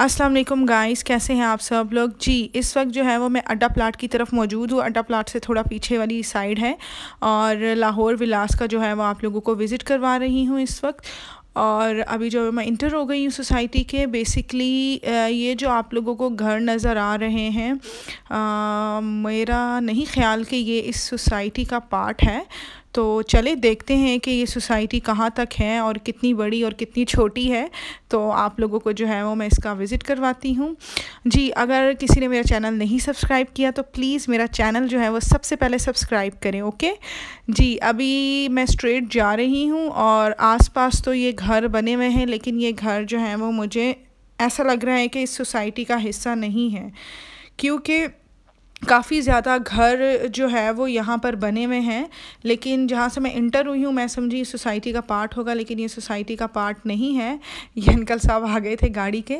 अस्सलाम वालेकुम गाइस कैसे हैं आप सब लोग जी इस वक्त जो है वो मैं अड्डा प्लाट की तरफ मौजूद हूँ अड्डा प्लाट से थोड़ा पीछे वाली साइड है और लाहौर विलास का जो है वो आप लोगों को विज़िट करवा रही हूँ इस वक्त और अभी जो मैं इंटर हो गई हूँ सोसाइटी के बेसिकली ये जो आप लोगों को घर नज़र आ रहे हैं आ, मेरा नहीं ख्याल कि ये इस सोसाइटी का पार्ट है तो चले देखते हैं कि ये सोसाइटी कहाँ तक है और कितनी बड़ी और कितनी छोटी है तो आप लोगों को जो है वो मैं इसका विज़िट करवाती हूँ जी अगर किसी ने मेरा चैनल नहीं सब्सक्राइब किया तो प्लीज़ मेरा चैनल जो है वो सबसे पहले सब्सक्राइब करें ओके जी अभी मैं स्ट्रेट जा रही हूँ और आस तो ये घर बने हुए हैं लेकिन ये घर जो है वो मुझे ऐसा लग रहा है कि इस सोसाइटी का हिस्सा नहीं है क्योंकि काफ़ी ज़्यादा घर जो है वो यहाँ पर बने हुए हैं लेकिन जहाँ से मैं इंटर हुई हूँ मैं समझी सोसाइटी का पार्ट होगा लेकिन ये सोसाइटी का पार्ट नहीं है ये अंकल साहब आ गए थे गाड़ी के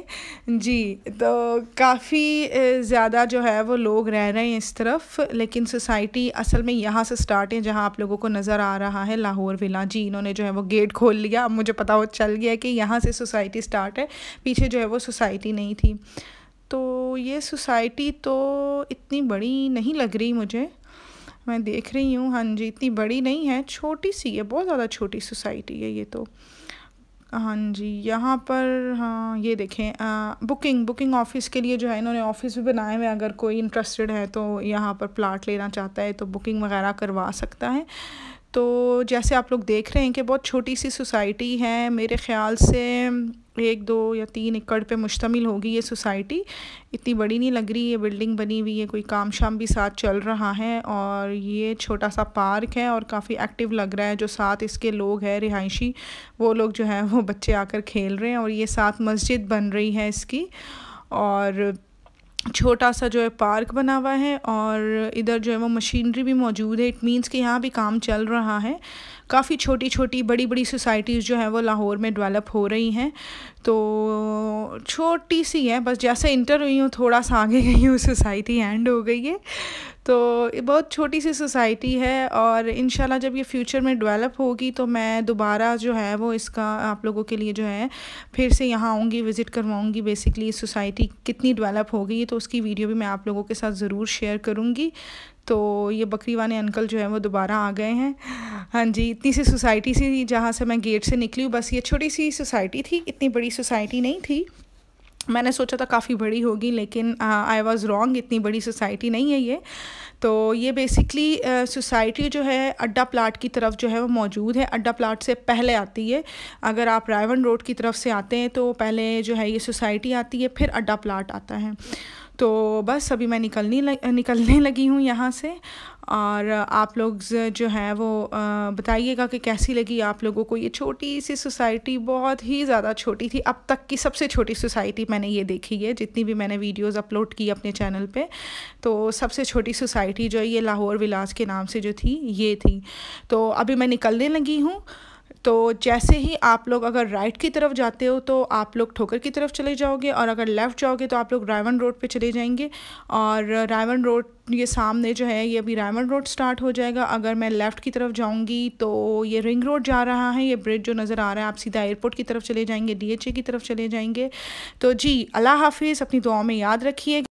जी तो काफ़ी ज़्यादा जो है वो लोग रह रहे हैं इस तरफ लेकिन सोसाइटी असल में यहाँ से स्टार्ट है जहाँ आप लोगों को नज़र आ रहा है लाहौर विला जी इन्होंने जो है वो गेट खोल लिया अब मुझे पता वो चल गया कि यहाँ से सोसाइटी स्टार्ट है पीछे जो है वो सोसाइटी नहीं थी तो ये सोसाइटी तो इतनी बड़ी नहीं लग रही मुझे मैं देख रही हूँ हाँ जी इतनी बड़ी नहीं है छोटी सी है बहुत ज़्यादा छोटी सोसाइटी है ये तो हाँ जी यहाँ पर हाँ ये देखें आ, बुकिंग बुकिंग ऑफिस के लिए जो है इन्होंने ऑफिस भी बनाए हुए अगर कोई इंटरेस्टेड है तो यहाँ पर प्लाट लेना चाहता है तो बुकिंग वगैरह करवा सकता है तो जैसे आप लोग देख रहे हैं कि बहुत छोटी सी सोसाइटी है मेरे ख़्याल से एक दो या तीन एकड़ पे मुश्तमिल होगी ये सोसाइटी इतनी बड़ी नहीं लग रही ये बिल्डिंग बनी हुई है कोई काम शाम भी साथ चल रहा है और ये छोटा सा पार्क है और काफ़ी एक्टिव लग रहा है जो साथ इसके लोग हैं रिहायशी वो लोग जो हैं वो बच्चे आकर खेल रहे हैं और ये साथ मस्जिद बन रही है इसकी और छोटा सा जो है पार्क बना हुआ है और इधर जो है वो मशीनरी भी मौजूद है इट मींस कि यहाँ भी काम चल रहा है काफ़ी छोटी छोटी बड़ी बड़ी सोसाइटीज़ जो हैं वो लाहौर में डेवलप हो रही हैं तो छोटी सी है बस जैसे इंटर हुई हूँ थोड़ा सा आगे गई हूँ सोसाइटी एंड हो गई है तो ये बहुत छोटी सी सोसाइटी है और इन जब ये फ्यूचर में डेवलप होगी तो मैं दोबारा जो है वो इसका आप लोगों के लिए जो है फिर से यहाँ आऊँगी विज़िट करवाऊँगी बेसिकली सोसाइटी कितनी डेवलप हो गई है तो उसकी वीडियो भी मैं आप लोगों के साथ ज़रूर शेयर करूँगी तो ये बकरी वाले अंकल जो है वो दोबारा आ गए हैं हाँ जी इतनी सी सोसाइटी सी जहाँ से मैं गेट से निकली हूँ बस ये छोटी सी सोसाइटी थी इतनी बड़ी सोसाइटी नहीं थी मैंने सोचा था काफ़ी बड़ी होगी लेकिन आई वॉज़ रॉन्ग इतनी बड़ी सोसाइटी नहीं है ये तो ये बेसिकली सोसाइटी जो है अड्डा प्लाट की तरफ जो है वो मौजूद है अड्डा प्लाट से पहले आती है अगर आप रायवन रोड की तरफ से आते हैं तो पहले जो है ये सोसाइटी आती है फिर अड्डा प्लाट आता है तो बस अभी मैं निकलनी लग, निकलने लगी हूँ यहाँ से और आप लोग जो हैं वो बताइएगा कि कैसी लगी आप लोगों को ये छोटी सी सोसाइटी बहुत ही ज़्यादा छोटी थी अब तक की सबसे छोटी सोसाइटी मैंने ये देखी है जितनी भी मैंने वीडियोस अपलोड की अपने चैनल पे तो सबसे छोटी सोसाइटी जो ये लाहौर विलास के नाम से जो थी ये थी तो अभी मैं निकलने लगी हूँ तो जैसे ही आप लोग अगर राइट की तरफ जाते हो तो आप लोग ठोकर की तरफ चले जाओगे और अगर लेफ़्ट जाओगे तो आप लोग रायवन रोड पे चले जाएंगे और रायवन रोड ये सामने जो है ये अभी रायवन रोड स्टार्ट हो जाएगा अगर मैं लेफ़्ट की तरफ जाऊंगी तो ये रिंग रोड जा रहा है ये ब्रिज जो नज़र आ रहा है आप सीधा एयरपोर्ट की तरफ चले जाएंगे डी की तरफ चले जाएंगे तो जी अल्लाह हाफिज़ अपनी दुआ में याद रखिए